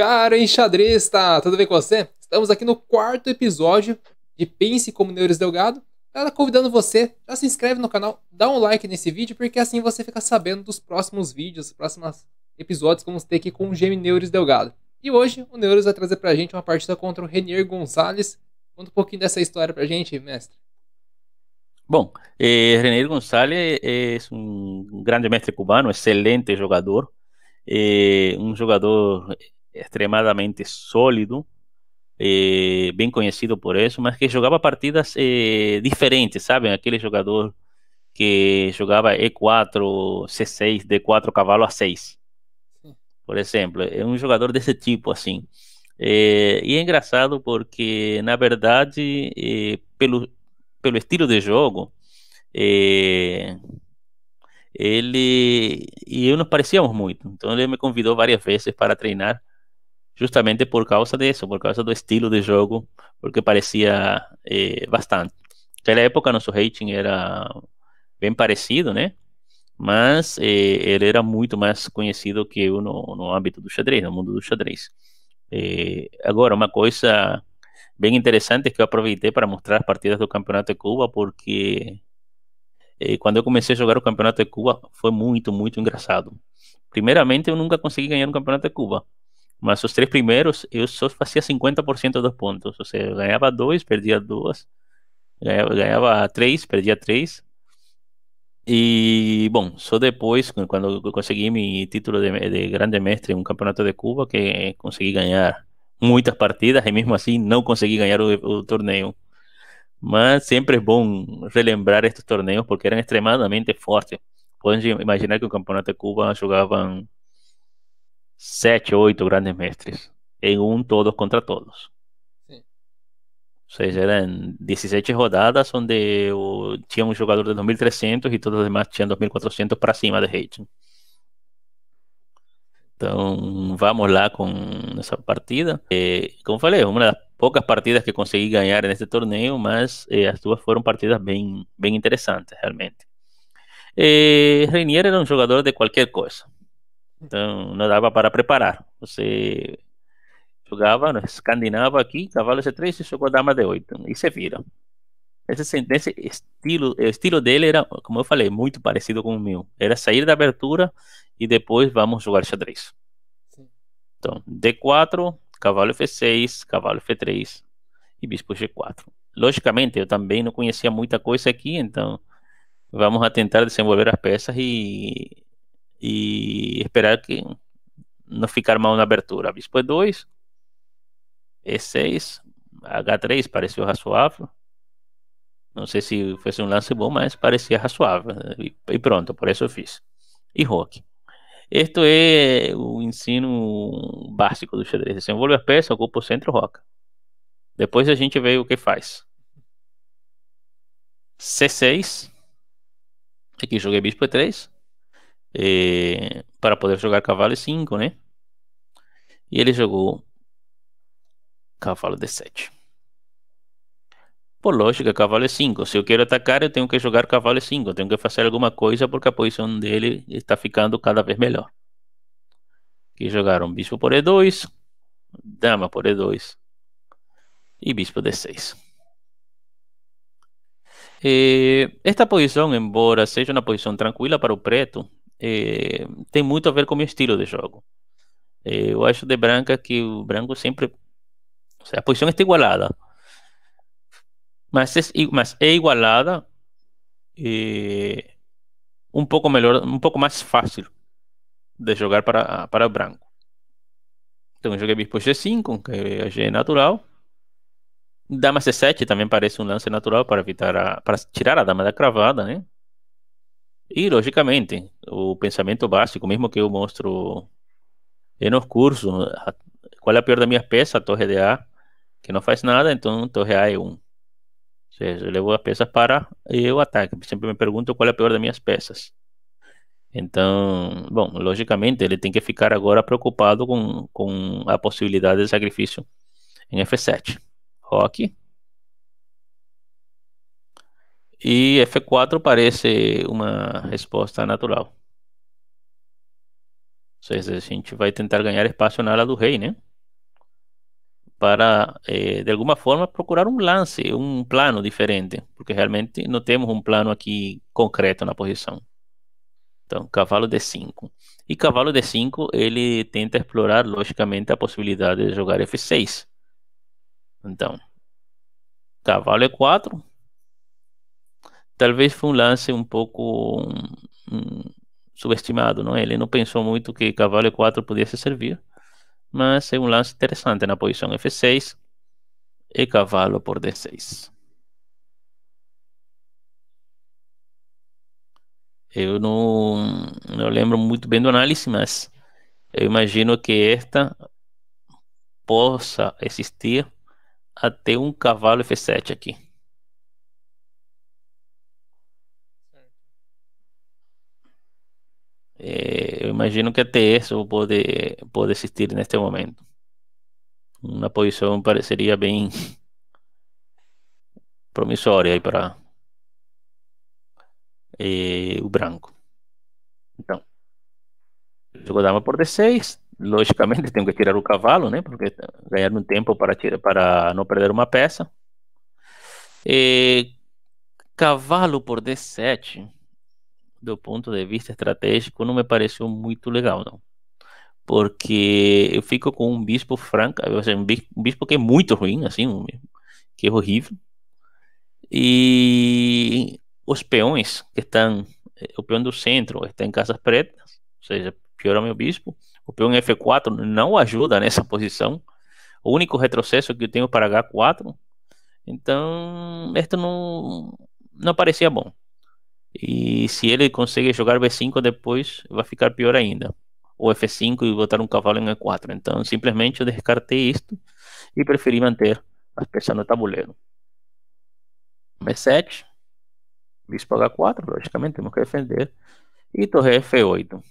Cara enxadrista, tudo bem com você? Estamos aqui no quarto episódio de Pense como Neuris Delgado. Ela tá convidando você, já se inscreve no canal, dá um like nesse vídeo, porque assim você fica sabendo dos próximos vídeos, próximos episódios que vamos ter aqui com o Gêmeo Neuris Delgado. E hoje o Neuris vai trazer pra gente uma partida contra o Renier Gonçalves. Conta um pouquinho dessa história pra gente, mestre. Bom, eh, Renier Gonçalves é, é um grande mestre cubano, excelente jogador, eh, um jogador extremadamente sólido, eh, bem conhecido por isso, mas que jogava partidas eh, diferentes, sabe? Aquele jogador que jogava E4, C6, D4, cavalo A6, por exemplo. É um jogador desse tipo, assim. Eh, e é engraçado porque, na verdade, eh, pelo, pelo estilo de jogo, ele eh, e eh, eu nos parecíamos muito. Então ele me convidou várias vezes para treinar justamente por causa de eso, por causa do estilo de juego, porque parecia eh, bastante. bastante. Naquela época, nuestro rating era bem parecido, né? Mas eh, ele era mucho más conocido que yo no, no âmbito do xadrez, no mundo do xadrez. Eh, ahora, una cosa coisa bem interessante que eu aproveitei para mostrar as partidas do Campeonato de Cuba, porque eh, cuando eu comecei a jogar o Campeonato de Cuba fue muito, muito engraçado. Primeiramente, eu nunca consegui ganhar o Campeonato de Cuba mas los tres primeros... Yo só fazia 50% dos puntos Ou seja, ganaba dos dois, perdia dos... Ganaba tres, perdía perdia Y... Bueno, bom, só Cuando conseguí mi título de, grande mestre un un campeonato de Cuba, que conseguí ganar muchas partidas Y mismo así no conseguí ganar el torneo... más siempre es bueno... relembrar estos torneos... porque eran extremadamente fuertes... Pueden imaginar que un campeonato de Cuba jugaban... sete, oito grandes mestres em um todos contra todos. Sim. Ou seja, eram 17 rodadas onde eu tinha um jogador de 2.300 e todos os demais tinham 2.400 para cima de rating. Então, vamos lá com essa partida. E, eh, como falei, uma das poucas partidas que consegui ganhar neste torneio, mas eh, as duas foram partidas bem, bem interessantes, realmente. E, eh, Reinier era um jogador de qualquer coisa. Então, não dava para preparar. Você jogava, né, escandinava aqui, cavalo C3 e jogou dama D8. E você vira. Esse, esse estilo, o estilo dele era, como eu falei, muito parecido com o meu. Era sair da abertura e depois vamos jogar xadrez. Sim. Então, D4, cavalo F6, cavalo F3 e bispo G4. Logicamente, eu também não conhecia muita coisa aqui, então vamos a tentar desenvolver as peças e e esperar que não ficar mal na abertura. Bispo E2, E6, H3 pareceu razoável. Não sei se fosse um lance bom, mas parecia razoável. E pronto, por isso eu fiz. E rock. Isto é o ensino básico do xadrez. Desenvolve assim, as peças, ocupa o centro, roca. Depois a gente vê o que faz. C6. Aqui é joguei bispo E3 eh, para poder jogar cavalo e5, é né? E ele jogou cavalo d7. Por lógica, cavalo e5. É Se eu quero atacar, eu tenho que jogar cavalo é e5. Tenho que fazer alguma coisa porque a posição dele está ficando cada vez melhor. Que jogaram bispo por e2, dama por e2 e bispo d6. esta posição, embora seja uma posição tranquila para o preto, é, tem muito a ver com o meu estilo de jogo. É, eu acho de branca que o branco sempre. A posição está igualada. Mas é, mas é igualada e eh, um pouco melhor, um pouco mais fácil de jogar para, para o branco. Então eu joguei bispo G5, que achei é natural. Dama C7 também parece um lance natural para evitar a, para tirar a dama da cravada, né? e logicamente o pensamento básico, mesmo que eu mostro nos cursos, qual é a pior da minha peça? A torre de A, que não faz nada, então torre A é 1. Ou seja, eu levo as peças para o ataque. Sempre me pergunto qual é a pior das minhas peças. Então, bom, logicamente ele tem que ficar agora preocupado com, com a possibilidade de sacrifício em F7. Rock, e F4 parece uma resposta natural. Ou seja, a gente vai tentar ganhar espaço na ala do rei, né? Para, eh, de alguma forma, procurar um lance, um plano diferente. Porque realmente não temos um plano aqui concreto na posição. Então, cavalo D5. E cavalo D5, ele tenta explorar, logicamente, a possibilidade de jogar F6. Então, cavalo E4, talvez foi um lance um pouco um, mm, mm, subestimado, não? Ele não pensou muito que cavalo e4 pudesse servir, mas é um lance interessante na posição F6 e eh, cavalo por D6. Eu eh, não, não lembro muito bem do análise, mas eu eh, imagino que esta possa existir até um cavalo F7 aqui. Eh, eu imagino que até isso pode, pode existir neste momento. Uma posição pareceria bem promissória aí para eh, o branco. Então, jogo dama por D6. Logicamente, tenho que tirar o cavalo, né? Porque ganhar um tempo para, tirar, para não perder uma peça. Eh, cavalo por D7 do ponto de vista estratégico, não me pareceu muito legal, não. Porque eu fico com um bispo franco, um bispo que é muito ruim, assim, um, que é horrível. E os peões que estão, eh, o peão do centro está em casas pretas, ou seja, piora é meu bispo. O peão F4 não ajuda nessa posição. O único retrocesso que eu tenho para H4. Então, isto não, não parecia bom. E se ele consegue jogar B5 depois, vai ficar pior ainda. Ou F5 e botar um cavalo em E4. Então, simplesmente eu descartei isto e preferi manter as peças no tabuleiro. B7, bispo H4, logicamente temos que defender. E torre F8.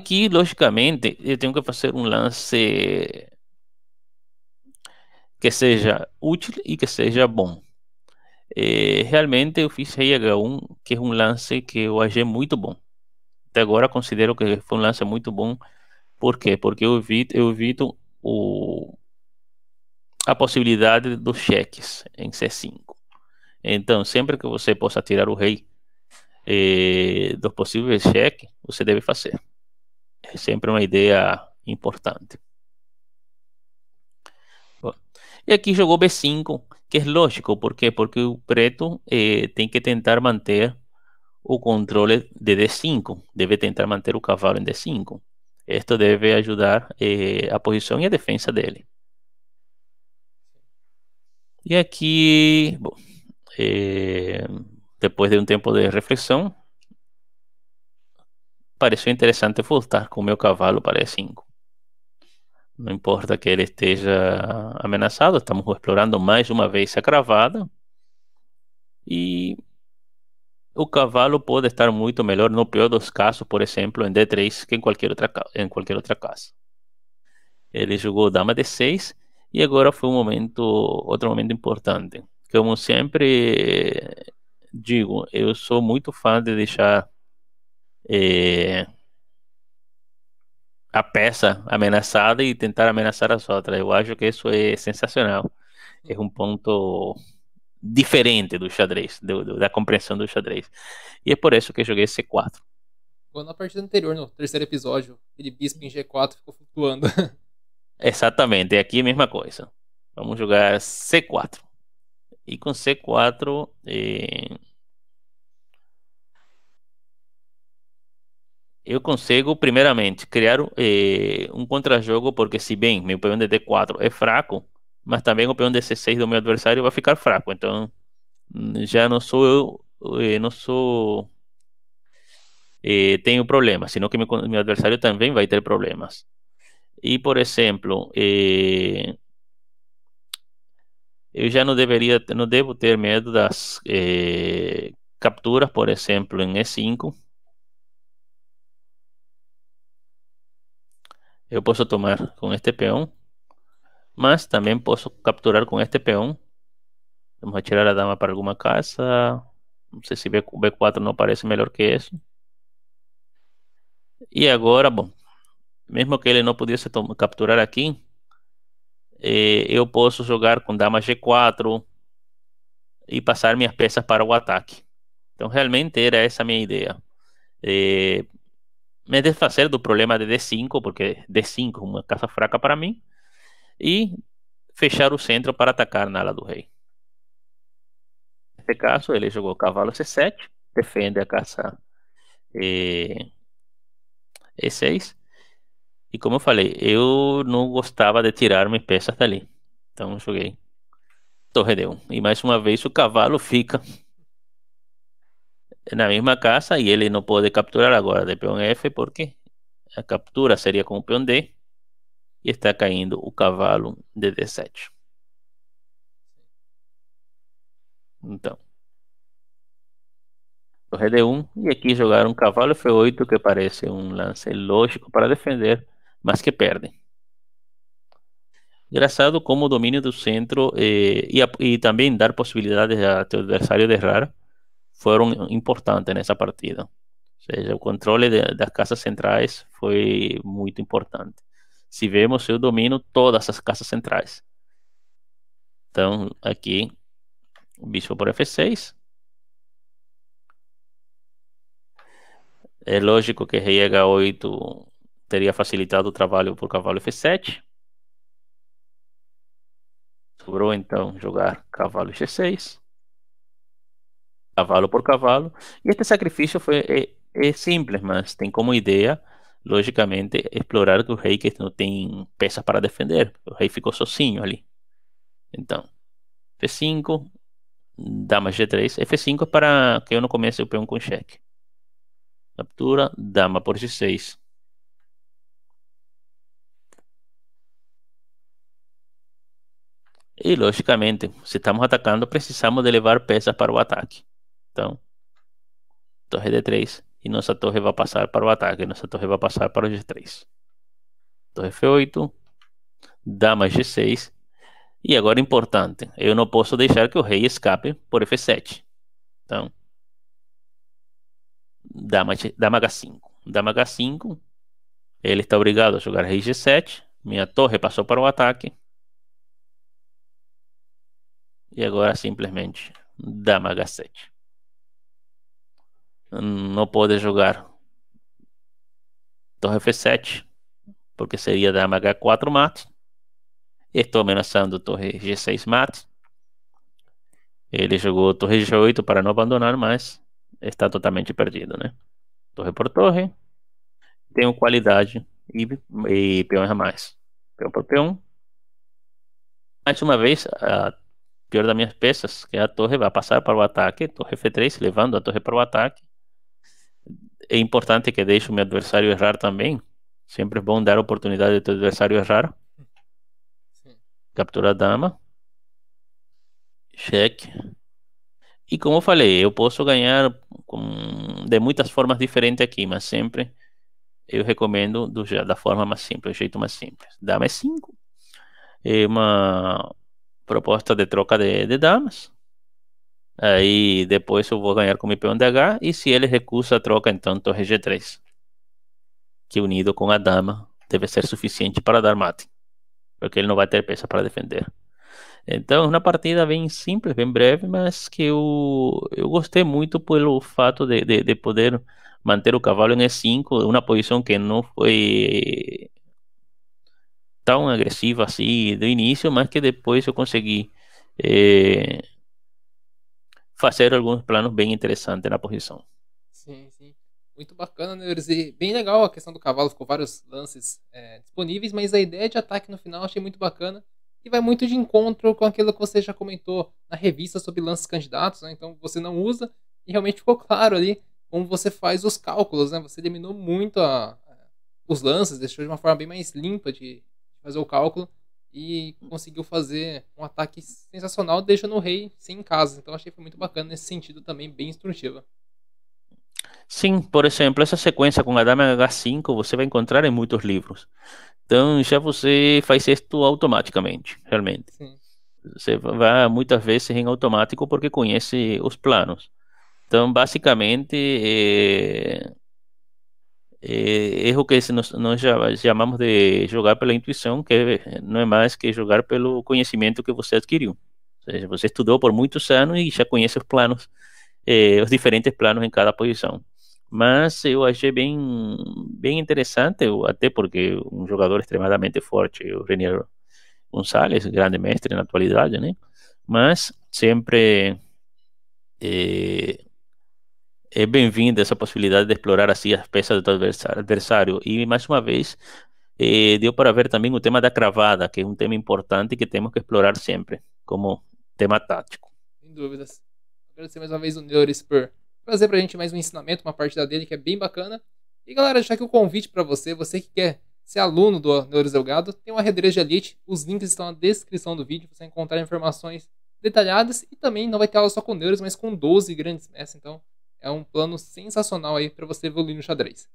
Aqui, logicamente, eu tenho que fazer um lance que seja útil e que seja bom. Eh, realmente eu fiz h 1 que é um lance que eu achei muito bom. Até agora considero que foi um lance muito bom. Por quê? Porque eu evito, eu evito o, a possibilidade dos cheques em C5. Então, sempre que você possa tirar o rei eh, dos possíveis cheques, você deve fazer. É sempre uma ideia importante. Bom, e aqui jogou B5, que é lógico, ¿por quê? Porque o preto eh, tem que tentar manter o controle de D5, deve tentar manter o cavalo em D5. Isto deve ajudar eh, a posição e a defesa dele. E aqui, bom, eh, depois de um tempo de reflexão, pareceu interessante voltar com o meu cavalo para E5. Não importa que ele esteja ameaçado, estamos explorando mais uma vez a cravada. E o cavalo pode estar muito melhor, no pior dos casos, por exemplo, em D3 que em qualquer outra, em qualquer outra casa. Ele jogou dama D6 e agora foi um momento, outro momento importante. Como sempre digo, eu sou muito fã de deixar eh, a peça ameaçada e tentar ameaçar as outras. Eu acho que isso é sensacional. É um ponto diferente do xadrez, do, do, da compreensão do xadrez. E é por isso que eu joguei C4. na partida anterior, no terceiro episódio, aquele bispo em G4 ficou flutuando. Exatamente, é aqui a mesma coisa. Vamos jogar C4. E com C4, eh, eu consigo, primeiramente, criar eh, um contra-jogo, porque se bem meu peão de D4 é fraco, mas também o peão de C6 do meu adversário vai ficar fraco. Então, já não sou eu, eh, não sou... Eh, tenho problemas, senão que meu, meu, adversário também vai ter problemas. E, por exemplo, eh, eu já não deveria, não devo ter medo das eh, capturas, por exemplo, em E5, Eu posso tomar com este peão. Mas também posso capturar com este peão. Vamos atirar a dama para alguma casa. Não sei se B4 não parece melhor que isso. E agora, bom, mesmo que ele não pudesse capturar aqui, eh, eu posso jogar com dama G4 e passar minhas peças para o ataque. Então, realmente era essa a minha ideia. Eh, me desfazer do problema de D5, porque D5 é uma casa fraca para mim, e fechar o centro para atacar na ala do rei. Nesse caso, ele jogou cavalo C7, defende a casa eh, e E6, e como eu falei, eu não gostava de tirar minhas peças dali, então joguei torre D1, e mais uma vez o cavalo fica en la misma casa y él no puede capturar ahora de peón F porque la captura sería con peón D y está cayendo un cavalo de D7. entonces o D1 aquí aqui un cavalo F8 que parece un lance lógico para defender, mas que perde. Engraçado como dominio domínio do centro eh, y también dar posibilidades a teu adversario de errar foram importantes nessa partida. Ou seja, o controle de, das casas centrais foi muito importante. Se vemos, eu domino todas as casas centrais. Então, aqui, o bispo por F6. É lógico que rei H8 teria facilitado o trabalho por cavalo F7. Sobrou, então, jogar cavalo G6 cavalo por cavalo. E este sacrifício foi, é, eh, é simples, mas tem como ideia, logicamente, explorar que o rei que não tem peças para defender. O rei ficou sozinho ali. Então, F5, dama G3. F5 é para que eu não comece o peão com cheque. Captura, dama por G6. E logicamente, se estamos atacando, precisamos de levar peças para o ataque. Então, torre D3. E nossa torre vai passar para o ataque. Nossa torre vai passar para o G3. Torre F8. Dama G6. E agora, importante. Eu não posso deixar que o rei escape por F7. Então, Dama, dama H5. Dama H5. Ele está obrigado a jogar rei G7. Minha torre passou para o ataque. E agora simplesmente Dama H7 no puede jugar torre f 7 porque sería dama h4 mate. Estou ameaçando torre g6 mate. Ele jogou torre g8 para não abandonar, mas está totalmente perdido, né? Torre por torre. Tenho qualidade e, e peões a mais. Peão por peão. Mais uma vez, a pior das minhas peças, que é a torre, vai passar para o ataque. Torre f3, levando a torre para o ataque é importante que deixe o meu adversário errar também. Sempre é bom dar a oportunidade do teu adversário errar. Captura a dama. Cheque. E como eu falei, eu posso ganhar com, de muitas formas diferentes aqui, mas sempre eu recomendo do, da forma mais simples, do jeito mais simples. Dama é 5. É uma proposta de troca de, de damas. Aí depois eu vou ganhar com o de h e se ele recusa, troca então torre então G3. Que unido com a dama deve ser suficiente para dar mate. Porque ele não vai ter peça para defender. Então, é uma partida bem simples, bem breve, mas que eu, eu gostei muito pelo fato de, de, de poder manter o cavalo em E5, uma posição que não foi tão agressiva assim do início, mas que depois eu consegui eh, fazer alguns planos bem interessantes na posição. Sim, sim. Muito bacana, Neures. Né, e bem legal a questão do cavalo, ficou vários lances é, disponíveis, mas a ideia de ataque no final achei muito bacana e vai muito de encontro com aquilo que você já comentou na revista sobre lances candidatos, né? Então você não usa e realmente ficou claro ali como você faz os cálculos, né? Você eliminou muito a, a, os lances, deixou de uma forma bem mais limpa de fazer o cálculo e conseguiu fazer um ataque sensacional, deixando o rei sem casa. Então achei que foi muito bacana nesse sentido também, bem instrutiva. Sim, por exemplo, essa sequência com a dama H5 você vai encontrar em muitos livros. Então já você faz isso automaticamente, realmente. Sim. Você vai muitas vezes em automático porque conhece os planos. Então, basicamente, eh, eh, es lo que nos, nos, llamamos de jogar pela intuição, que eh, não é mais que jogar pelo conhecimento que você adquiriu. você estudou por muitos anos e já conhece os planos, eh, os diferentes planos em cada posição. Mas eu eh, achei bem, bem interessante, até porque um jogador extremadamente forte, o Renier Gonzalez, grande mestre na atualidade, né? Mas sempre eh, é bem-vinda essa possibilidade de explorar assim as peças do adversário. E mais uma vez, eh, deu para ver também o tema da cravada, que é um tema importante que temos que explorar sempre, como tema tático. Sem dúvidas. Agradecer mais uma vez o Neuris por trazer para a gente mais um ensinamento, uma partida dele que é bem bacana. E galera, deixar aqui o um convite para você, você que quer ser aluno do Neuris Delgado, tem uma de Elite, os links estão na descrição do vídeo, você encontrar informações detalhadas e também não vai ter aula só com Neuris, mas com 12 grandes mestres, então é um plano sensacional aí para você evoluir no xadrez.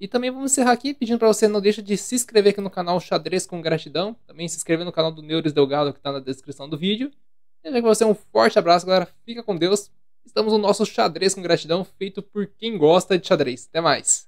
E também vamos encerrar aqui pedindo para você não deixa de se inscrever aqui no canal Xadrez com Gratidão. Também se inscrever no canal do Neuris Delgado que está na descrição do vídeo. já com você um forte abraço, galera. Fica com Deus. Estamos no nosso Xadrez com Gratidão, feito por quem gosta de xadrez. Até mais.